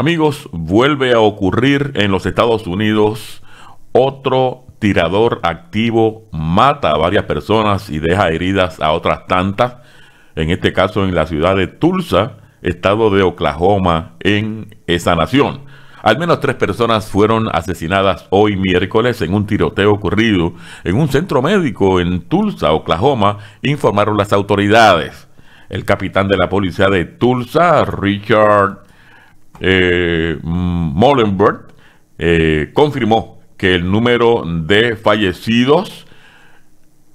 Amigos, vuelve a ocurrir en los Estados Unidos otro tirador activo mata a varias personas y deja heridas a otras tantas, en este caso en la ciudad de Tulsa, estado de Oklahoma, en esa nación. Al menos tres personas fueron asesinadas hoy miércoles en un tiroteo ocurrido en un centro médico en Tulsa, Oklahoma, informaron las autoridades. El capitán de la policía de Tulsa, Richard eh, Molenberg eh, confirmó que el número de fallecidos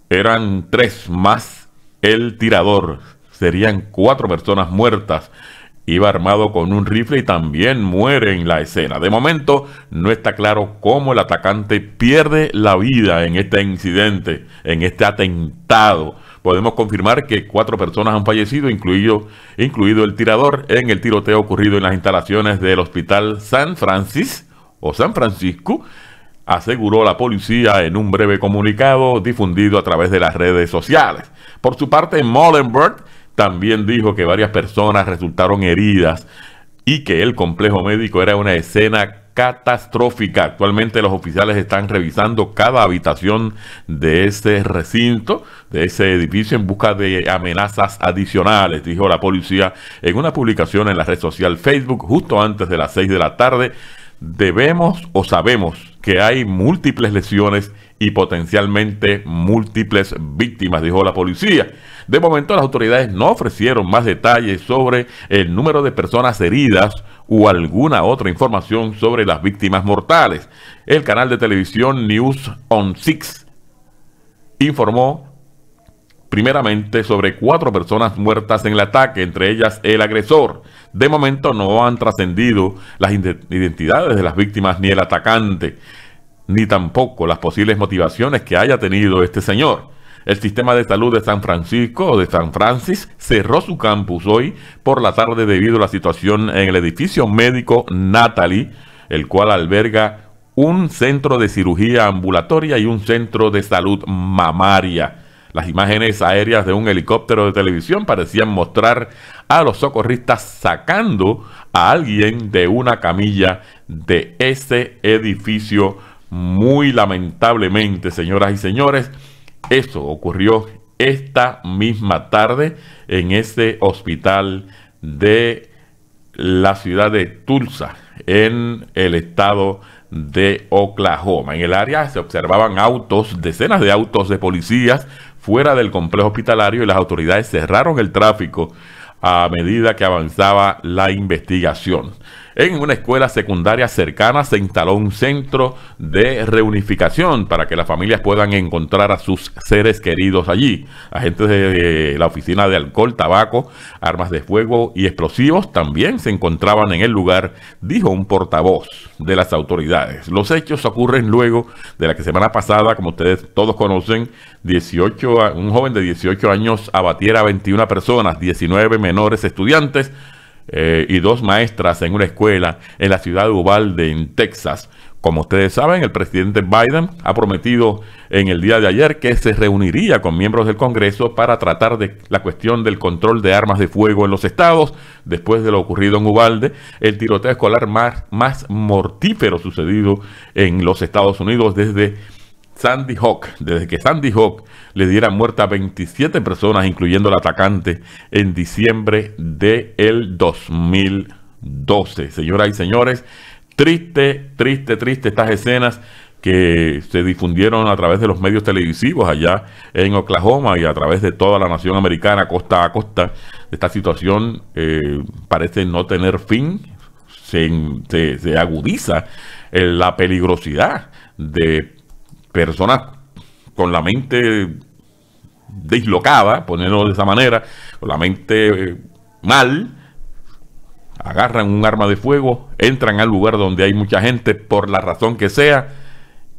eran tres más el tirador. Serían cuatro personas muertas. Iba armado con un rifle y también muere en la escena. De momento no está claro cómo el atacante pierde la vida en este incidente, en este atentado podemos confirmar que cuatro personas han fallecido, incluido, el tirador, en el tiroteo ocurrido en las instalaciones del Hospital San Francisco o San Francisco, aseguró la policía en un breve comunicado difundido a través de las redes sociales. Por su parte, Molenberg también dijo que varias personas resultaron heridas y que el complejo médico era una escena catastrófica. Actualmente los oficiales están revisando cada habitación de ese recinto, de ese edificio, en busca de amenazas adicionales, dijo la policía en una publicación en la red social Facebook justo antes de las 6 de la tarde. Debemos o sabemos que hay múltiples lesiones y potencialmente múltiples víctimas, dijo la policía. De momento las autoridades no ofrecieron más detalles sobre el número de personas heridas o alguna otra información sobre las víctimas mortales. El canal de televisión News on Six informó primeramente sobre cuatro personas muertas en el ataque, entre ellas el agresor. De momento no han trascendido las identidades de las víctimas ni el atacante ni tampoco las posibles motivaciones que haya tenido este señor. El sistema de salud de San Francisco o de San Francis cerró su campus hoy por la tarde debido a la situación en el edificio médico Natalie, el cual alberga un centro de cirugía ambulatoria y un centro de salud mamaria. Las imágenes aéreas de un helicóptero de televisión parecían mostrar a los socorristas sacando a alguien de una camilla de ese edificio muy lamentablemente, señoras y señores, eso ocurrió esta misma tarde en este hospital de la ciudad de Tulsa, en el estado de Oklahoma. En el área se observaban autos, decenas de autos de policías fuera del complejo hospitalario y las autoridades cerraron el tráfico a medida que avanzaba la investigación. En una escuela secundaria cercana se instaló un centro de reunificación para que las familias puedan encontrar a sus seres queridos allí. Agentes de la oficina de alcohol, tabaco, armas de fuego y explosivos también se encontraban en el lugar, dijo un portavoz de las autoridades. Los hechos ocurren luego de la que semana pasada, como ustedes todos conocen, 18, un joven de 18 años abatiera a 21 personas, 19 menores estudiantes eh, y dos maestras en una escuela en la ciudad de Uvalde, en Texas. Como ustedes saben, el presidente Biden ha prometido en el día de ayer que se reuniría con miembros del Congreso para tratar de la cuestión del control de armas de fuego en los estados, después de lo ocurrido en Ubalde, el tiroteo escolar más, más mortífero sucedido en los Estados Unidos desde Sandy Hawk, desde que Sandy Hawk le diera muerte a 27 personas, incluyendo al atacante, en diciembre del el 2012. Señoras y señores, triste, triste, triste estas escenas que se difundieron a través de los medios televisivos allá en Oklahoma y a través de toda la nación americana, costa a costa. Esta situación eh, parece no tener fin, se, agudiza eh, la peligrosidad de personas con la mente dislocada, ponerlo de esa manera, con la mente eh, mal, agarran un arma de fuego, entran al lugar donde hay mucha gente, por la razón que sea,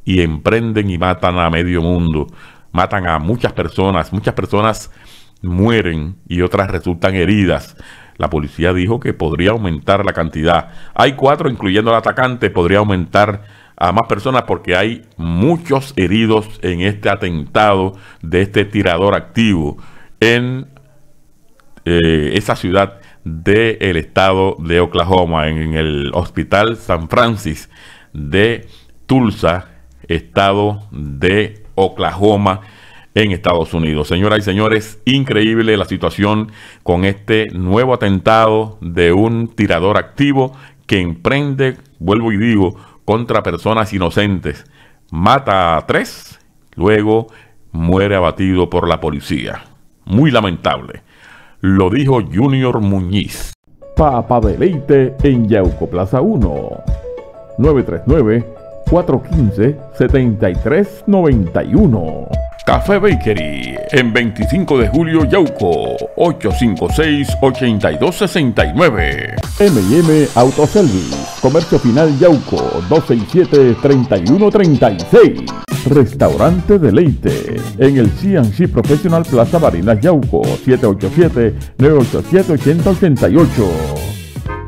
y emprenden y matan a medio mundo. Matan a muchas personas, muchas personas mueren y otras resultan heridas. La policía dijo que podría aumentar la cantidad. Hay cuatro, incluyendo al atacante, podría aumentar a más personas porque hay muchos heridos en este atentado de este tirador activo en eh, esa ciudad del estado de Oklahoma, en el Hospital San Francis de Tulsa, estado de Oklahoma, en Estados Unidos. Señoras y señores, increíble la situación con este nuevo atentado de un tirador activo que emprende, vuelvo y digo, contra personas inocentes. Mata a tres, luego muere abatido por la policía. Muy lamentable. Lo dijo Junior Muñiz. Papa Deleite en Yauco Plaza 1. 939 415 7391. Café Bakery, en 25 de julio, Yauco, 856-8269. MM Autoservice, Comercio Final Yauco, 267-3136. Restaurante Leite, en el CNC Professional Plaza Barinas Yauco, 787-987-8088.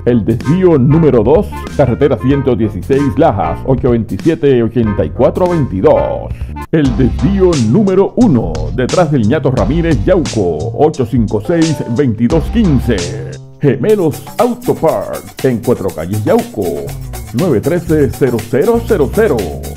El desvío número 2, carretera 116 Lajas, 827-8422. El desvío número 1, detrás del ñato Ramírez Yauco, 856-2215. Gemelos Auto Park, en Cuatro Calles Yauco, 913-0000.